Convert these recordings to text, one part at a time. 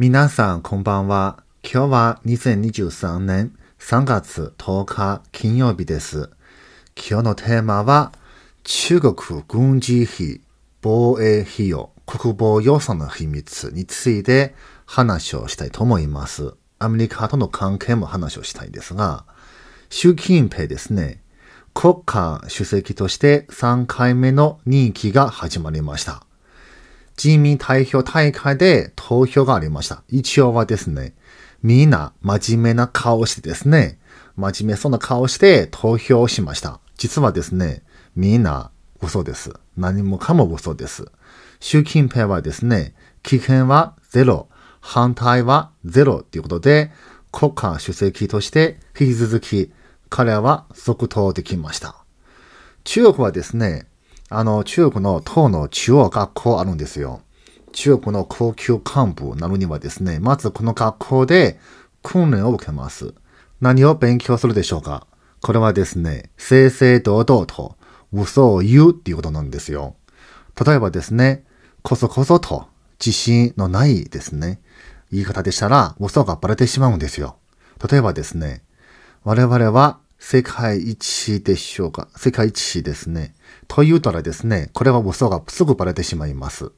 皆さんこんばんは。今日は2023年3月10日金曜日です。今日のテーマは中国軍事費、防衛費用、国防予算の秘密について話をしたいと思います。アメリカとの関係も話をしたいんですが、習近平ですね、国家主席として3回目の任期が始まりました。自民代表大会で投票がありました。一応はですね、みんな真面目な顔してですね、真面目そうな顔して投票しました。実はですね、みんな嘘です。何もかも嘘です。習近平はですね、危険はゼロ、反対はゼロということで、国家主席として引き続き彼は即答できました。中国はですね、あの、中国の党の中央学校あるんですよ。中国の高級幹部なるにはですね、まずこの学校で訓練を受けます。何を勉強するでしょうかこれはですね、正々堂々と嘘を言うっていうことなんですよ。例えばですね、こそこそと自信のないですね、言い方でしたら嘘がバレてしまうんですよ。例えばですね、我々は世界一でしょうか世界一ですね。と言うたらですね、これは嘘がすぐバレてしまいます。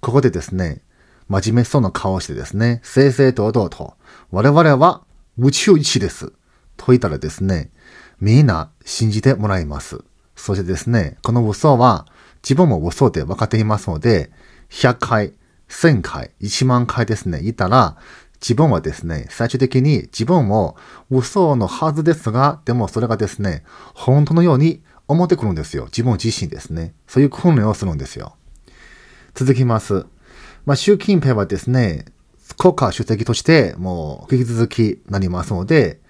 ここでですね、真面目そうな顔をしてですね、正々堂々と、我々は宇宙一です。と言ったらですね、みんな信じてもらいます。そしてですね、この嘘は自分も嘘で分かっていますので、100回、1000回、1万回ですね、言ったら、自分はですね、最終的に自分も嘘のはずですが、でもそれがですね、本当のように思ってくるんですよ。自分自身ですね。そういう訓練をするんですよ。続きます。まあ、習近平はですね、国家主席としてもう引き続きなりますので、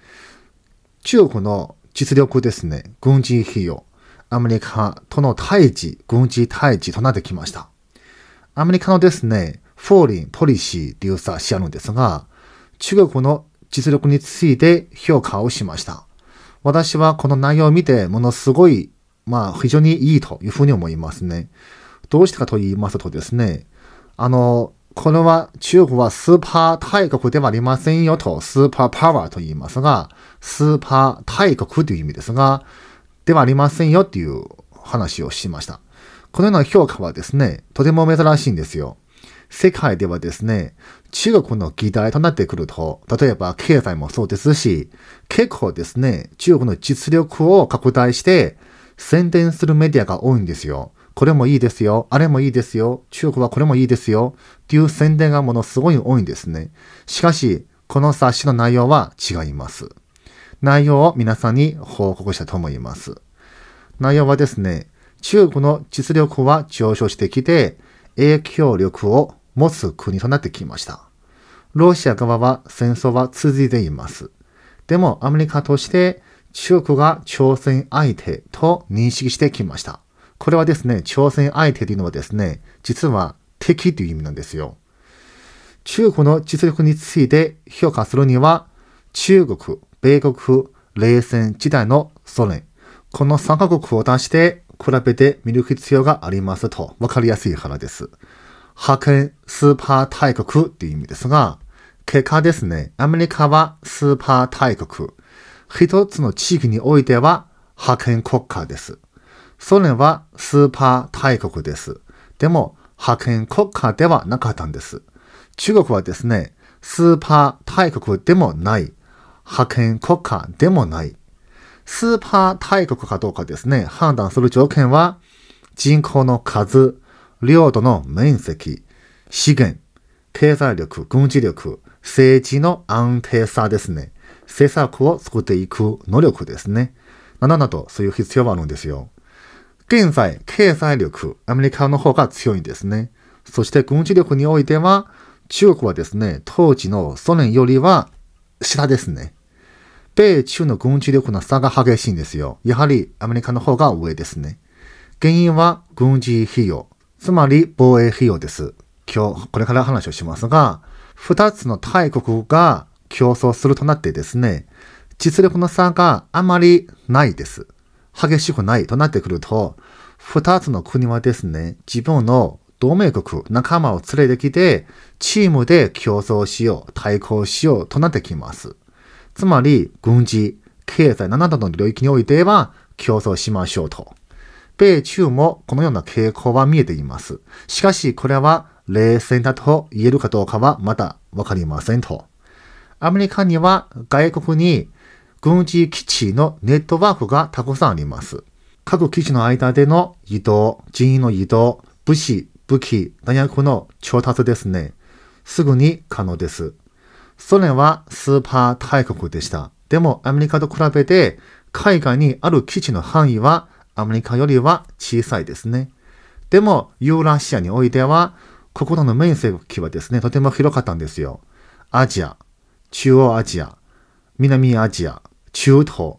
中国の実力ですね、軍事費用、アメリカとの対峙、軍事対峙となってきました。アメリカのですね、フォーリンポリシーという冊しあるんですが、中国の実力について評価をしました。私はこの内容を見て、ものすごい、まあ、非常にいいというふうに思いますね。どうしてかと言いますとですね、あの、これは中国はスーパー大国ではありませんよと、スーパーパワーと言いますが、スーパー大国という意味ですが、ではありませんよっていう話をしました。このような評価はですね、とても珍しいんですよ。世界ではですね、中国の議題となってくると、例えば経済もそうですし、結構ですね、中国の実力を拡大して宣伝するメディアが多いんですよ。これもいいですよ。あれもいいですよ。中国はこれもいいですよ。っていう宣伝がものすごい多いんですね。しかし、この冊子の内容は違います。内容を皆さんに報告したと思います。内容はですね、中国の実力は上昇してきて、影響力を持つ国となってきました。ロシア側は戦争は続いています。でもアメリカとして中国が朝鮮相手と認識してきました。これはですね、朝鮮相手というのはですね、実は敵という意味なんですよ。中国の実力について評価するには、中国、米国、冷戦時代のソ連、この3カ国を出して比べてみる必要がありますと分かりやすいからです。派遣スーパー大国っていう意味ですが、結果ですね、アメリカはスーパー大国。一つの地域においては派遣国家です。ソ連はスーパー大国です。でも、派遣国家ではなかったんです。中国はですね、スーパー大国でもない、派遣国家でもない。スーパー大国かどうかですね、判断する条件は、人口の数、領土の面積、資源、経済力、軍事力、政治の安定さですね。政策を作っていく能力ですね。などなど、そういう必要があるんですよ。現在、経済力、アメリカの方が強いんですね。そして軍事力においては、中国はですね、当時のソ連よりは下ですね。米中の軍事力の差が激しいんですよ。やはりアメリカの方が上ですね。原因は軍事費用、つまり防衛費用です。今日、これから話をしますが、二つの大国が競争するとなってですね、実力の差があまりないです。激しくないとなってくると、二つの国はですね、自分の同盟国、仲間を連れてきて、チームで競争しよう、対抗しようとなってきます。つまり、軍事、経済などの領域においては、競争しましょうと。米中もこのような傾向は見えています。しかし、これは冷戦だと言えるかどうかはまだわかりませんと。アメリカには外国に軍事基地のネットワークがたくさんあります。各基地の間での移動、人員の移動、武士、武器、弾薬の調達ですね。すぐに可能です。ソ連はスーパー大国でした。でもアメリカと比べて海外にある基地の範囲はアメリカよりは小さいですね。でも、ユーラシアにおいては、心の面積はですね、とても広かったんですよ。アジア、中央アジア、南アジア、中東、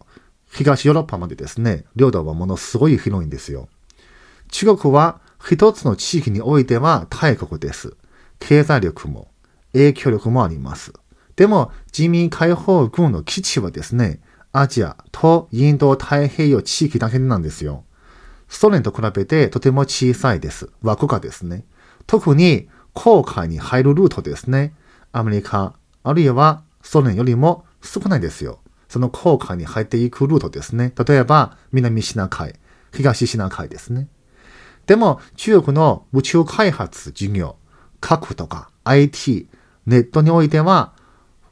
東ヨーロッパまでですね、領土はものすごい広いんですよ。中国は一つの地域においては大国です。経済力も影響力もあります。でも、人民解放軍の基地はですね、アジアとインド太平洋地域だけなんですよ。ソ連と比べてとても小さいです。枠がですね。特に航海に入るルートですね。アメリカ、あるいはソ連よりも少ないですよ。その航海に入っていくルートですね。例えば、南シナ海、東シナ海ですね。でも、中国の宇宙開発事業、核とか IT、ネットにおいては、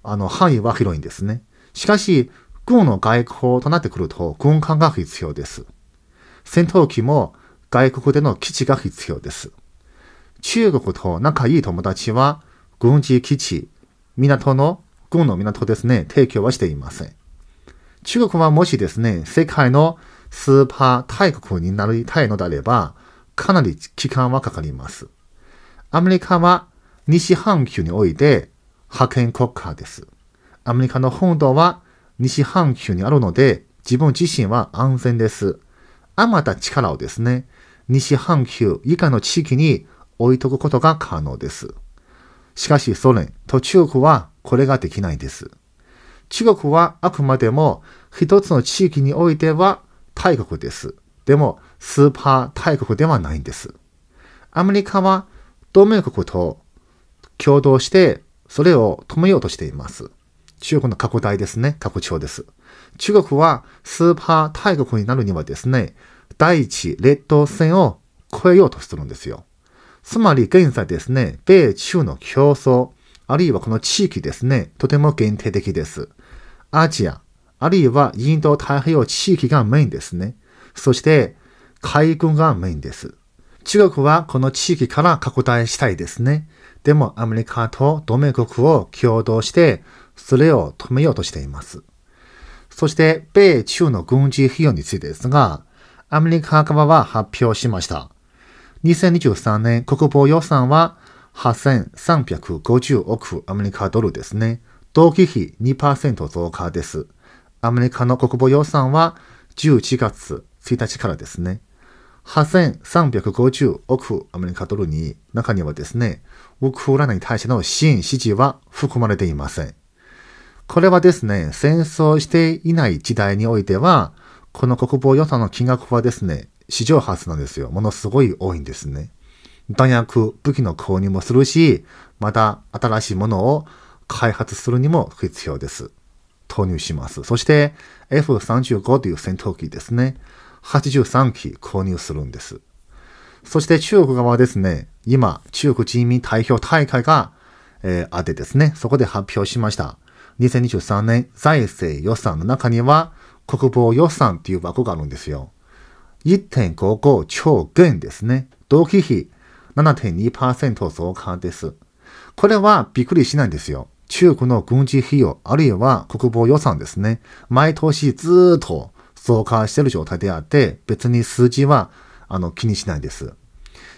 あの、範囲は広いんですね。しかし、軍の外交となってくると軍艦が必要です。戦闘機も外国での基地が必要です。中国と仲いい友達は軍事基地、港の、軍の港ですね、提供はしていません。中国はもしですね、世界のスーパー大国になりたいのであれば、かなり期間はかかります。アメリカは西半球において覇権国家です。アメリカの本土は西半球にあるので、自分自身は安全です。あまた力をですね、西半球以下の地域に置いとくことが可能です。しかしソ連、と中国はこれができないです。中国はあくまでも一つの地域においては大国です。でも、スーパー大国ではないんです。アメリカは同盟国と共同してそれを止めようとしています。中国の拡大ですね。拡張です。中国はスーパー大国になるにはですね、第一列島線を越えようとするんですよ。つまり現在ですね、米中の競争、あるいはこの地域ですね、とても限定的です。アジア、あるいはインド太平洋地域がメインですね。そして、海軍がメインです。中国はこの地域から拡大したいですね。でもアメリカと同盟国を共同してそれを止めようとしています。そして、米中の軍事費用についてですが、アメリカ側は発表しました。2023年国防予算は8350億アメリカドルですね。同期比2%増加です。アメリカの国防予算は11月1日からですね。8350億アメリカドルに中にはですね、ウクライナに対しての支援支持は含まれていません。これはですね、戦争していない時代においては、この国防予算の金額はですね、史上初なんですよ。ものすごい多いんですね。弾薬、武器の購入もするし、また新しいものを開発するにも必要です。投入します。そして F35 という戦闘機ですね。83機購入するんです。そして中国側はですね、今、中国人民代表大会が、えー、あってですね、そこで発表しました。2023年財政予算の中には、国防予算っていう枠があるんですよ。1.55兆元ですね。同期比7.2%増加です。これはびっくりしないんですよ。中国の軍事費用、あるいは国防予算ですね。毎年ずっと増加している状態であって、別に数字はあの気にしないです。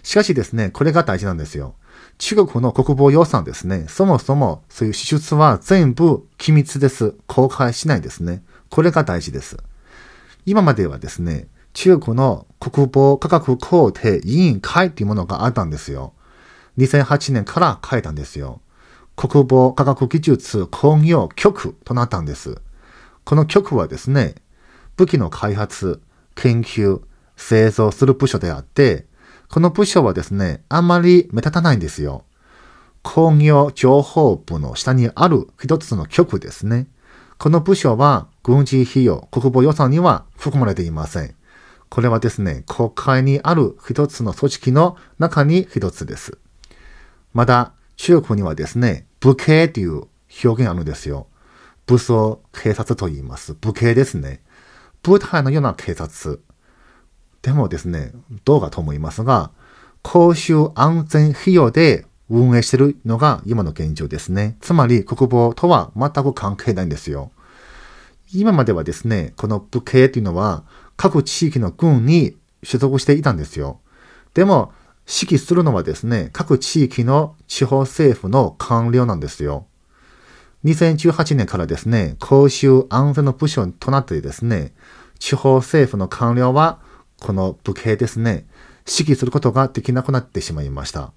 しかしですね、これが大事なんですよ。中国の国防予算ですね、そもそもそういう支出は全部機密です。公開しないですね。これが大事です。今まではですね、中国の国防科学工程委員会っていうものがあったんですよ。2008年から書いたんですよ。国防科学技術工業局となったんです。この局はですね、武器の開発、研究、製造する部署であって、この部署はですね、あんまり目立たないんですよ。工業情報部の下にある一つの局ですね。この部署は軍事費用、国防予算には含まれていません。これはですね、国会にある一つの組織の中に一つです。また、中国にはですね、武系という表現あるんですよ。武装警察と言います。武系ですね。舞台のような警察。でもですね、どうかと思いますが、公衆安全費用で運営してるのが今の現状ですね。つまり国防とは全く関係ないんですよ。今まではですね、この武系というのは各地域の軍に所属していたんですよ。でも、指揮するのはですね、各地域の地方政府の官僚なんですよ。2018年からですね、公衆安全の部署となってですね、地方政府の官僚はこの武兵ですね、指揮することができなくなってしまいました。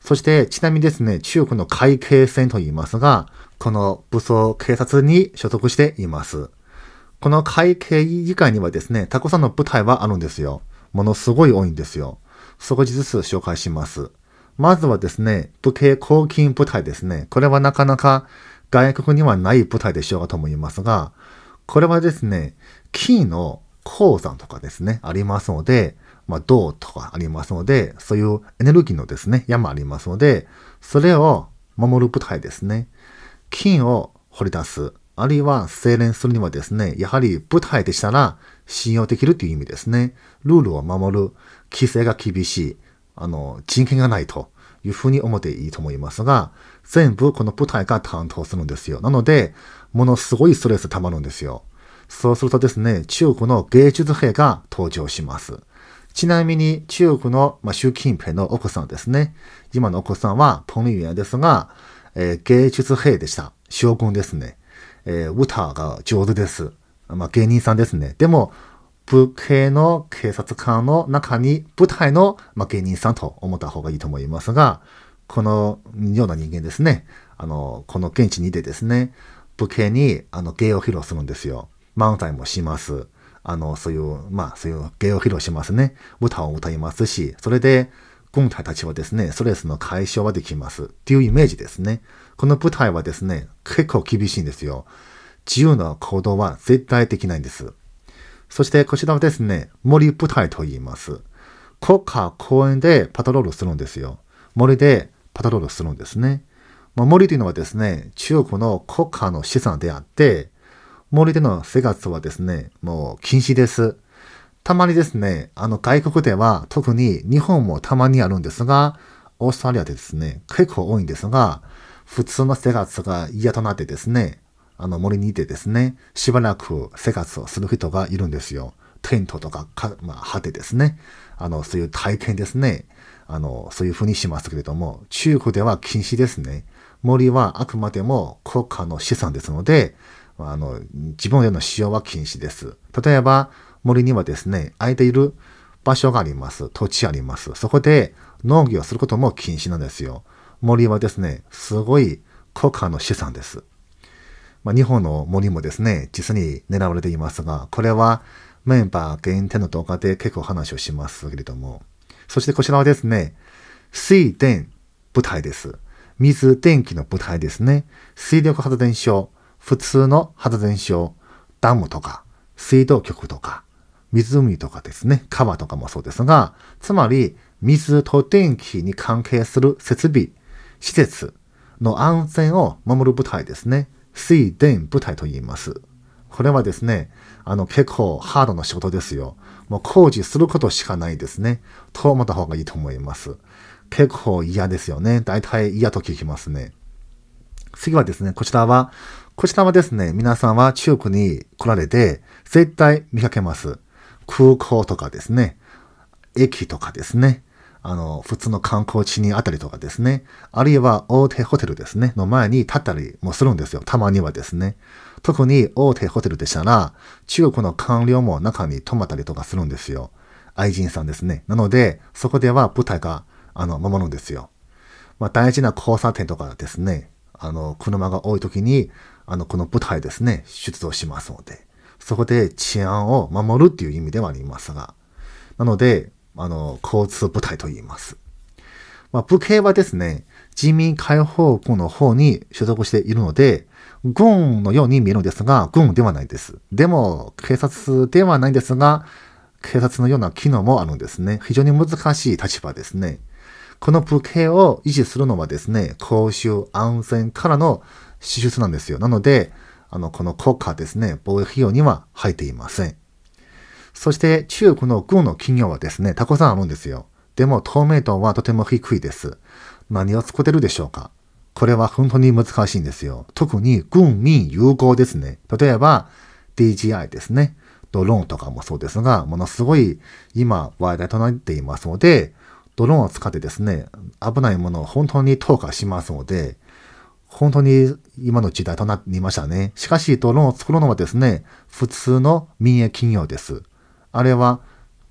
そしてちなみにですね、中国の海警船と言いますが、この武装警察に所属しています。この海警以外にはですね、たくさんの部隊はあるんですよ。ものすごい多いんですよ。少しずつ紹介します。まずはですね、武警公金部隊ですね。これはなかなか外国にはない部隊でしょうかと思いますが、これはですね、キーの鉱山とかですね、ありますので、まあ、銅とかありますので、そういうエネルギーのですね、山ありますので、それを守る部隊ですね、金を掘り出す、あるいは精錬するにはですね、やはり部隊でしたら信用できるという意味ですね。ルールを守る、規制が厳しい、あの、人権がないというふうに思っていいと思いますが、全部この部隊が担当するんですよ。なので、ものすごいストレス溜まるんですよ。そうするとですね、中国の芸術兵が登場します。ちなみに中国の、まあ、習近平の奥さんですね。今の奥さんはポミ明アですが、えー、芸術兵でした。将軍ですね。えー、歌が上手です。まあ、芸人さんですね。でも、武系の警察官の中に舞台の、まあ、芸人さんと思った方がいいと思いますが、このような人間ですね。あの、この現地にいてですね、武系にあの芸を披露するんですよ。漫才もします。あの、そういう、まあ、そういう芸を披露しますね。歌を歌いますし、それで、軍隊たちはですね、ストレスの解消はできますっていうイメージですね。この舞台はですね、結構厳しいんですよ。自由な行動は絶対できないんです。そしてこちらはですね、森舞台と言います。国家公園でパトロールするんですよ。森でパトロールするんですね。まあ、森というのはですね、中国の国家の資産であって、森での生活はですね、もう禁止です。たまにですね、あの外国では特に日本もたまにあるんですが、オーストラリアでですね、結構多いんですが、普通の生活が嫌となってですね、あの森にいてですね、しばらく生活をする人がいるんですよ。テントとかか、まあ、果てですね。あの、そういう体験ですね。あの、そういうふうにしますけれども、中国では禁止ですね。森はあくまでも国家の資産ですので、あの、自分への使用は禁止です。例えば、森にはですね、空いている場所があります。土地あります。そこで農業することも禁止なんですよ。森はですね、すごい国家の資産です。まあ、日本の森もですね、実に狙われていますが、これはメンバー限定の動画で結構話をしますけれども。そしてこちらはですね、水電舞台です。水電気の舞台ですね。水力発電所、普通の発電所、ダムとか、水道局とか、湖とかですね、川とかもそうですが、つまり水と電気に関係する設備、施設の安全を守る部隊ですね。水電部隊と言います。これはですね、あの結構ハードな仕事ですよ。もう工事することしかないですね。と思った方がいいと思います。結構嫌ですよね。大体嫌と聞きますね。次はですね、こちらはこちらはですね、皆さんは中国に来られて、絶対見かけます。空港とかですね、駅とかですね、あの、普通の観光地にあたりとかですね、あるいは大手ホテルですね、の前に立ったりもするんですよ。たまにはですね。特に大手ホテルでしたら、中国の官僚も中に泊まったりとかするんですよ。愛人さんですね。なので、そこでは舞台が、あの、守るんですよ。まあ、大事な交差点とかですね、あの、車が多い時に、あの、この部隊ですね、出動しますので、そこで治安を守るっていう意味ではありますが、なので、あの、交通部隊と言います。まあ、武系はですね、人民解放軍の方に所属しているので、軍のように見えるのですが、軍ではないです。でも、警察ではないんですが、警察のような機能もあるんですね。非常に難しい立場ですね。この武家を維持するのはですね、公衆安全からの支出なんですよ。なので、あの、この国家ですね、防衛費用には入っていません。そして中国の軍の企業はですね、たくさんあるんですよ。でも透明度はとても低いです。何を作ってるでしょうかこれは本当に難しいんですよ。特に軍民融合ですね。例えば DJI ですね。ドローンとかもそうですが、ものすごい今話題となっていますので、ドローンを使ってですね、危ないものを本当に投下しますので、本当に今の時代となりましたね。しかし、ドローンを作るのはですね、普通の民営企業です。あれは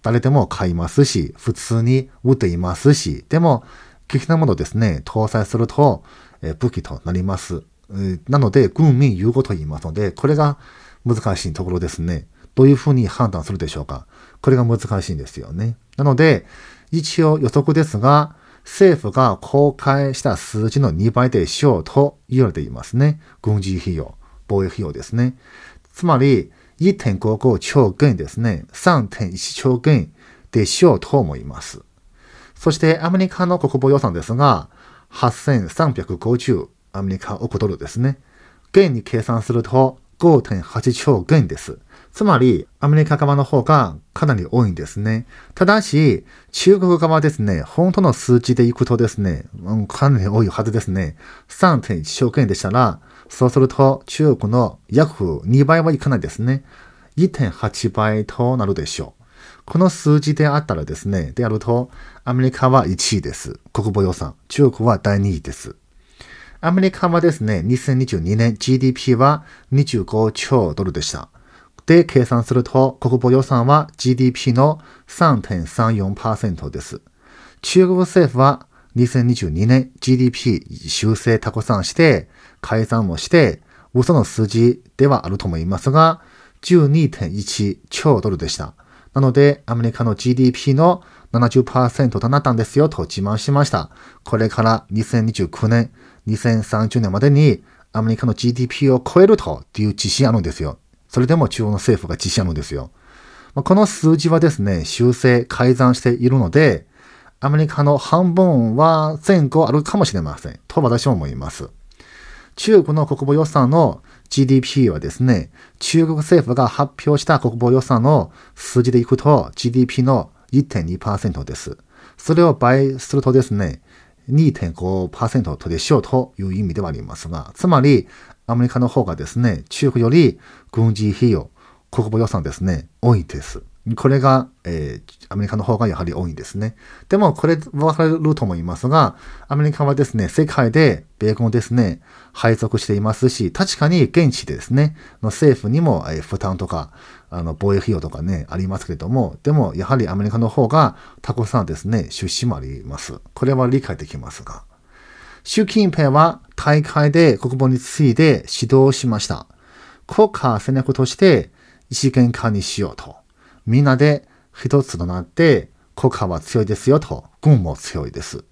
誰でも買いますし、普通に売っていますし、でも、危機なものですね、搭載すると、え武器となります。なので、軍民融合と言いますので、これが難しいところですね。どういうふうに判断するでしょうか。これが難しいんですよね。なので、一応予測ですが、政府が公開した数字の2倍でしょうと言われていますね。軍事費用、防衛費用ですね。つまり、1.55兆元ですね。3.1兆元でしょうと思います。そして、アメリカの国防予算ですが、8350アメリカ億ドルですね。元に計算すると5.8兆元です。つまり、アメリカ側の方がかなり多いんですね。ただし、中国側ですね、本当の数字でいくとですね、うん、かなり多いはずですね。3.1兆円でしたら、そうすると中国の約2倍はいかないですね。1.8倍となるでしょう。この数字であったらですね、であると、アメリカは1位です。国防予算。中国は第2位です。アメリカはですね、2022年 GDP は25兆ドルでした。で計算すると、国防予算は GDP の3.34%です。中国政府は2022年 GDP 修正タさんして、改ざんをして、嘘の数字ではあると思いますが、12.1兆ドルでした。なので、アメリカの GDP の70%となったんですよと自慢しました。これから2029年、2030年までにアメリカの GDP を超えるという自信あるんですよ。それでも中央の政府が自社むのですよ。この数字はですね、修正、改ざんしているので、アメリカの半分は前後あるかもしれません。と私は思います。中国の国防予算の GDP はですね、中国政府が発表した国防予算の数字でいくと GDP の1.2%です。それを倍するとですね、2.5%とでしょうという意味ではありますが、つまりアメリカの方がですね、中国より軍事費用、国防予算ですね、多いです。これが、えー、アメリカの方がやはり多いんですね。でも、これ分かれると思いますが、アメリカはですね、世界で米軍をですね、配属していますし、確かに現地でですね、の政府にも、えー、負担とか、あの、防衛費用とかね、ありますけれども、でも、やはりアメリカの方がたくさんですね、出資もあります。これは理解できますが。習近平は大会で国防について指導しました。国家戦略として一元化にしようと。みんなで一つとなって国家は強いですよと。軍も強いです。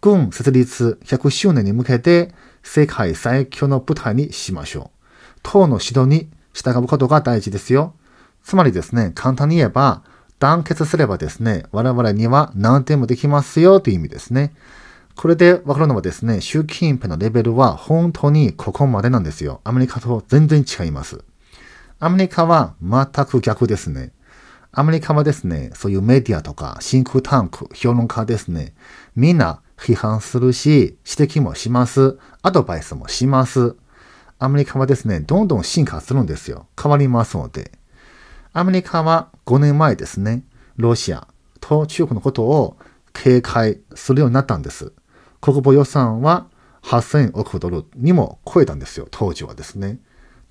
軍設立100周年に向けて世界最強の舞台にしましょう。党の指導に従うことが大事ですよ。つまりですね、簡単に言えば、団結すればですね、我々には何点もできますよという意味ですね。これでわかるのはですね、習近平のレベルは本当にここまでなんですよ。アメリカと全然違います。アメリカは全く逆ですね。アメリカはですね、そういうメディアとか、シンクタンク、評論家ですね、みんな批判するし、指摘もします。アドバイスもします。アメリカはですね、どんどん進化するんですよ。変わりますので。アメリカは5年前ですね、ロシアと中国のことを警戒するようになったんです。国防予算は8000億ドルにも超えたんですよ、当時はですね。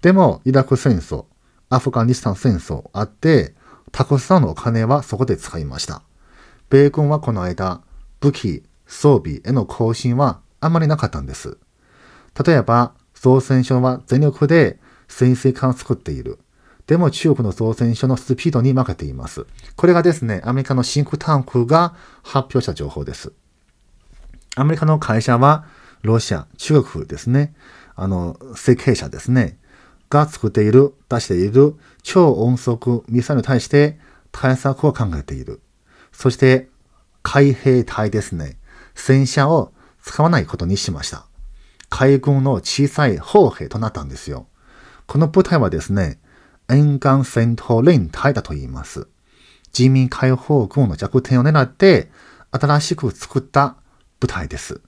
でも、イラク戦争、アフガニスタン戦争あって、たくさんのお金はそこで使いました。米軍はこの間、武器、装備への更新はあまりなかったんです。例えば、造船所は全力で潜水艦を作っている。でも中国の造船所のスピードに負けています。これがですね、アメリカのシンクタンクが発表した情報です。アメリカの会社は、ロシア、中国ですね、あの、設計者ですね、が作っている、出している超音速ミサイルに対して対策を考えている。そして、海兵隊ですね、戦車を使わないことにしました。海軍の小さい砲兵となったんですよ。この部隊はですね、沿岸戦闘連隊だと言います。人民解放軍の弱点を狙って、新しく作った舞台です。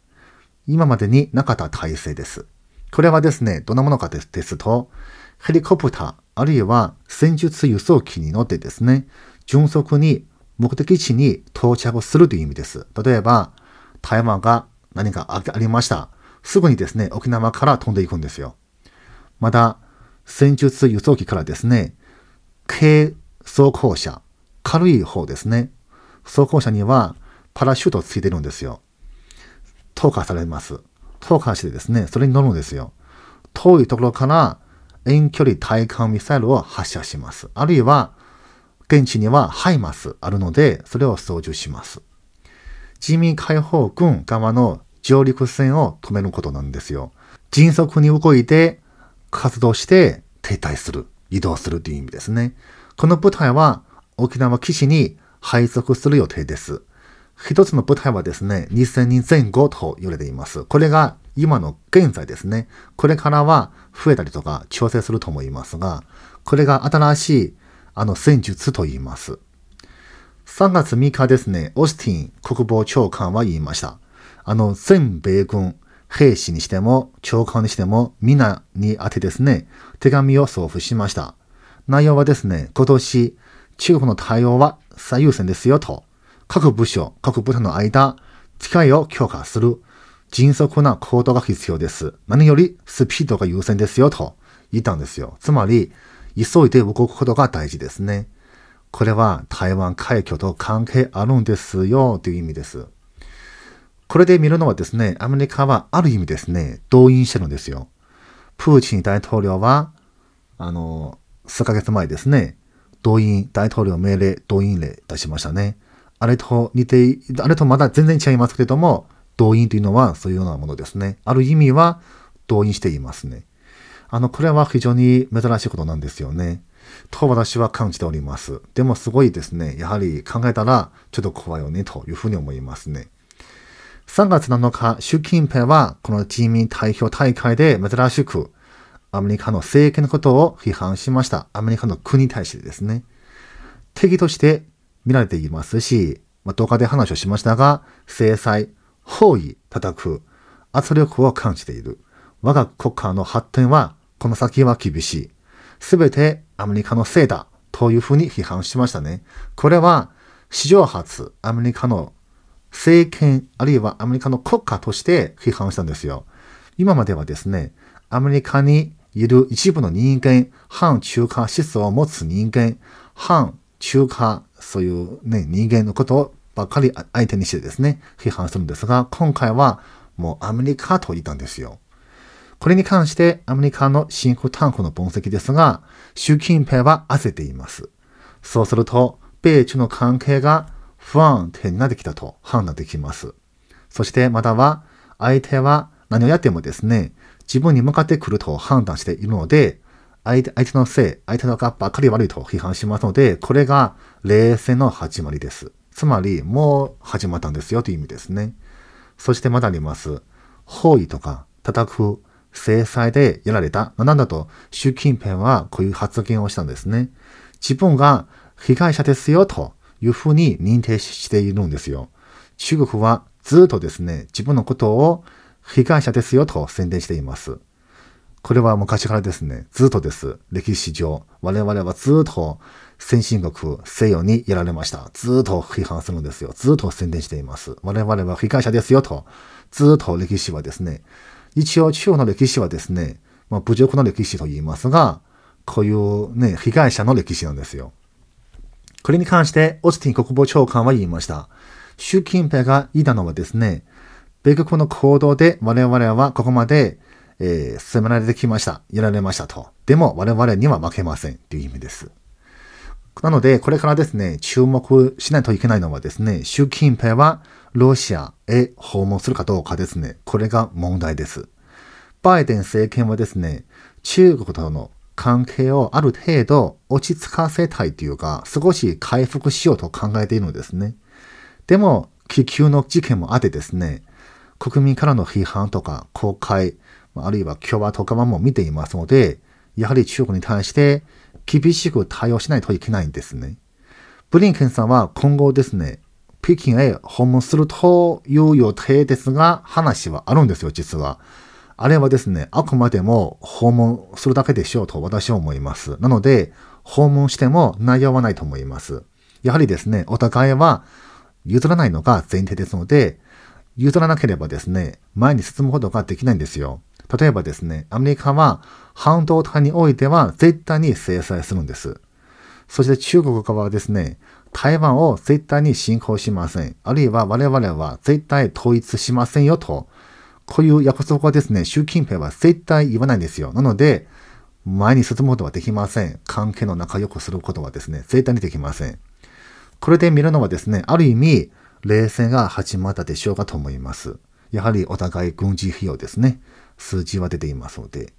今までになかった体制です。これはですね、どんなものかですと、ヘリコプター、あるいは戦術輸送機に乗ってですね、迅速に目的地に到着するという意味です。例えば、台湾が何かありました。すぐにですね、沖縄から飛んでいくんですよ。また、戦術輸送機からですね、軽装甲車、軽い方ですね。装甲車にはパラシュートついてるんですよ。投下されます。投下してですね、それに乗るんですよ。遠いところから遠距離対艦ミサイルを発射します。あるいは、現地にはハイマスあるので、それを操縦します。人民解放軍側の上陸船を止めることなんですよ。迅速に動いて、活動して停滞する、移動するという意味ですね。この部隊は沖縄基地に配属する予定です。一つの部隊はですね、2000人前後と言われています。これが今の現在ですね。これからは増えたりとか調整すると思いますが、これが新しいあの戦術と言います。3月3日ですね、オースティン国防長官は言いました。あの、全米軍、兵士にしても、長官にしても、皆に宛てですね、手紙を送付しました。内容はですね、今年、中国の対応は最優先ですよと。各部署、各部署の間、機会を強化する、迅速な行動が必要です。何よりスピードが優先ですよと言ったんですよ。つまり、急いで動くことが大事ですね。これは台湾海峡と関係あるんですよという意味です。これで見るのはですね、アメリカはある意味ですね、動員してるんですよ。プーチン大統領は、あの、数ヶ月前ですね、動員、大統領命令、動員令出しましたね。あれと似て、あれとまだ全然違いますけれども、動員というのはそういうようなものですね。ある意味は動員していますね。あの、これは非常に珍しいことなんですよね。と私は感じております。でもすごいですね。やはり考えたらちょっと怖いよねというふうに思いますね。3月7日、習近平はこの人民代表大会で珍しくアメリカの政権のことを批判しました。アメリカの国に対してですね。敵として見られていますし、まあ、動画で話をしましたが、制裁、包囲、叩く、圧力を感じている。我が国家の発展は、この先は厳しい。すべてアメリカのせいだ、というふうに批判しましたね。これは、史上初、アメリカの政権、あるいはアメリカの国家として批判したんですよ。今まではですね、アメリカにいる一部の人間、反中華思想を持つ人間、反中華そういうね、人間のことばっかり相手にしてですね、批判するんですが、今回はもうアメリカと言ったんですよ。これに関してアメリカのシンクタンクの分析ですが、習近平は焦っています。そうすると、米中の関係が不安定になってきたと判断できます。そしてまたは、相手は何をやってもですね、自分に向かってくると判断しているので、相手相手のせい、相手の側ばっかり悪いと批判しますので、これが冷戦の始まりです。つまり、もう始まったんですよという意味ですね。そしてまだあります。包囲とか叩く制裁でやられた。なんだと、習近平はこういう発言をしたんですね。自分が被害者ですよというふうに認定しているんですよ。中国はずっとですね、自分のことを被害者ですよと宣伝しています。これは昔からですね、ずっとです。歴史上、我々はずっと先進国、西洋にやられました。ずっと批判するんですよ。ずっと宣伝しています。我々は被害者ですよと。ずっと歴史はですね、一応中央の歴史はですね、まあ、侮辱の歴史と言いますが、こういうね、被害者の歴史なんですよ。これに関して、オースティン国防長官は言いました。習近平が言いたのはですね、米国の行動で我々はここまでえー、められてきました。やられましたと。でも我々には負けませんという意味です。なので、これからですね、注目しないといけないのはですね、習近平はロシアへ訪問するかどうかですね、これが問題です。バイデン政権はですね、中国との関係をある程度落ち着かせたいというか、少し回復しようと考えているのですね。でも、気球の事件もあってですね、国民からの批判とか公開あるいは共和党側も見ていますので、やはり中国に対して厳しく対応しないといけないんですね。ブリンケンさんは今後ですね、北京へ訪問するという予定ですが、話はあるんですよ、実は。あれはですね、あくまでも訪問するだけでしょうと私は思います。なので、訪問しても内容はないと思います。やはりですね、お互いは譲らないのが前提ですので、譲らなければですね、前に進むことができないんですよ。例えばですね、アメリカは半導体においては絶対に制裁するんです。そして中国側はですね、台湾を絶対に侵攻しません。あるいは我々は絶対統一しませんよと。こういう約束はですね、習近平は絶対言わないんですよ。なので、前に進むことはできません。関係の仲良くすることはですね、絶対にできません。これで見るのはですね、ある意味、冷戦が始まったでしょうかと思います。やはりお互い軍事費用ですね。数字は出ていますので。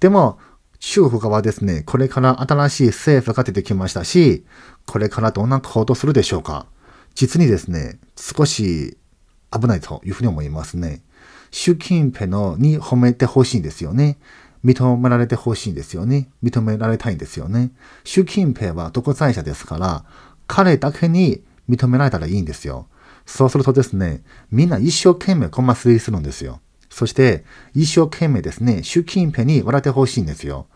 でも、中国はですね、これから新しい政府が出てきましたし、これからどんな行動するでしょうか。実にですね、少し危ないというふうに思いますね。習近平のに褒めてほしいんですよね。認められてほしいんですよね。認められたいんですよね。習近平は独裁者ですから、彼だけに認められたらいいんですよ。そうするとですね、みんな一生懸命コマスリするんですよ。そして、一生懸命ですね、習近平に笑ってほしいんですよ。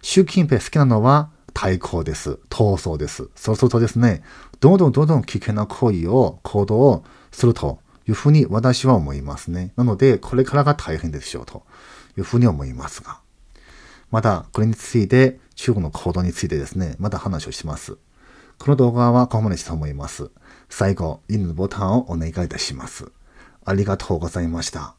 習近平好きなのは対抗です。闘争です。そうするとですね、どんどんどんどん危険な行為を、行動をするというふうに私は思いますね。なので、これからが大変でしょうというふうに思いますが。また、これについて、中国の行動についてですね、また話をします。この動画はここまでしたと思います。最後、いいねのボタンをお願いいたします。ありがとうございました。